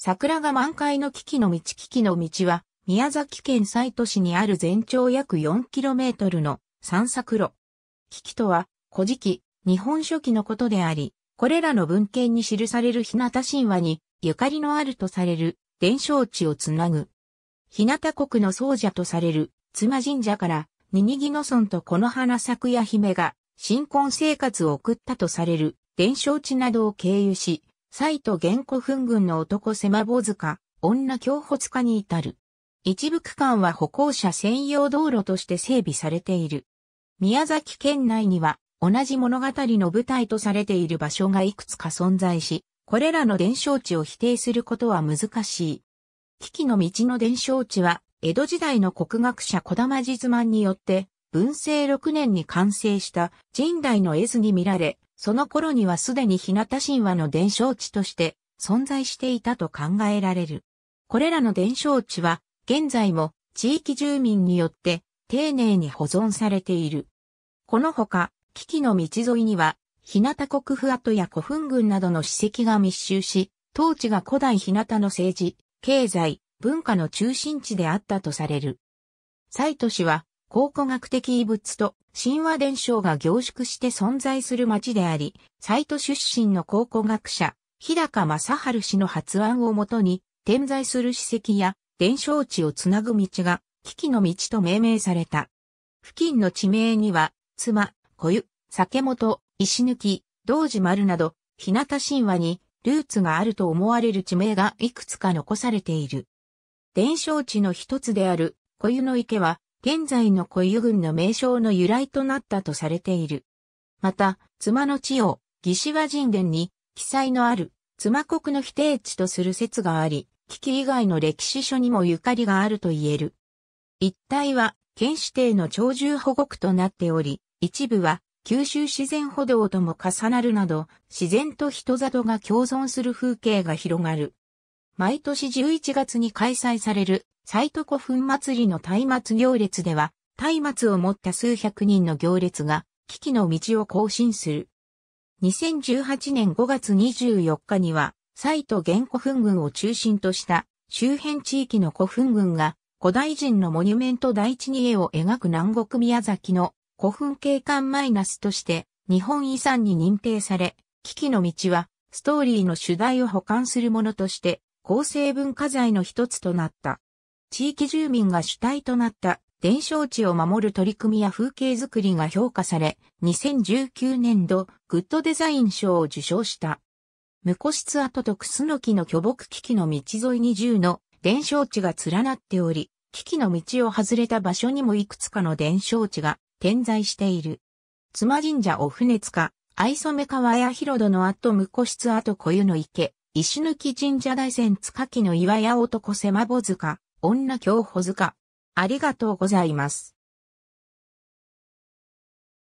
桜が満開の危機の道危機の道は、宮崎県西都市にある全長約 4km の散策路。危機とは、古事記、日本書紀のことであり、これらの文献に記される日向神話に、ゆかりのあるとされる、伝承地をつなぐ。日向国の僧者とされる、妻神社から、ニニギノ村とこの花咲夜姫が、新婚生活を送ったとされる、伝承地などを経由し、サイト原古墳群の男狭坊塚、女京発化に至る。一部区間は歩行者専用道路として整備されている。宮崎県内には同じ物語の舞台とされている場所がいくつか存在し、これらの伝承地を否定することは難しい。危機の道の伝承地は、江戸時代の国学者小玉実満によって、文政6年に完成した神代の絵図に見られ、その頃にはすでに日向神話の伝承地として存在していたと考えられる。これらの伝承地は現在も地域住民によって丁寧に保存されている。このほか、危機の道沿いには、日向国府跡や古墳群などの史跡が密集し、当地が古代日向の政治、経済、文化の中心地であったとされる。イト氏は考古学的遺物と神話伝承が凝縮して存在する町であり、サイト出身の考古学者、日高正治氏の発案をもとに、点在する史跡や伝承地をつなぐ道が、危機の道と命名された。付近の地名には、妻、小湯、酒本、石抜、き、道寺丸など、日向神話にルーツがあると思われる地名がいくつか残されている。伝承地の一つである小湯の池は、現在の固有軍の名称の由来となったとされている。また、妻の地を、義士和神殿に、記載のある、妻国の否定地とする説があり、危機以外の歴史書にもゆかりがあると言える。一帯は、県指定の鳥獣保護区となっており、一部は、九州自然歩道とも重なるなど、自然と人里が共存する風景が広がる。毎年11月に開催される、イト古墳祭りの松明行列では、松明を持った数百人の行列が、危機の道を更新する。2018年5月24日には、イト原古墳群を中心とした周辺地域の古墳群が古代人のモニュメント第一に絵を描く南国宮崎の古墳景観マイナスとして日本遺産に認定され、危機の道はストーリーの主題を保管するものとして構成文化財の一つとなった。地域住民が主体となった伝承地を守る取り組みや風景づくりが評価され、2019年度グッドデザイン賞を受賞した。無個室跡と楠木の巨木危機の道沿いに10の伝承地が連なっており、危機の道を外れた場所にもいくつかの伝承地が点在している。妻神社お船塚、藍染川や広戸の跡無個室跡固有の池、石抜神社大山塚木の岩屋男狭穂塚、女京保塚。ありがとうございます。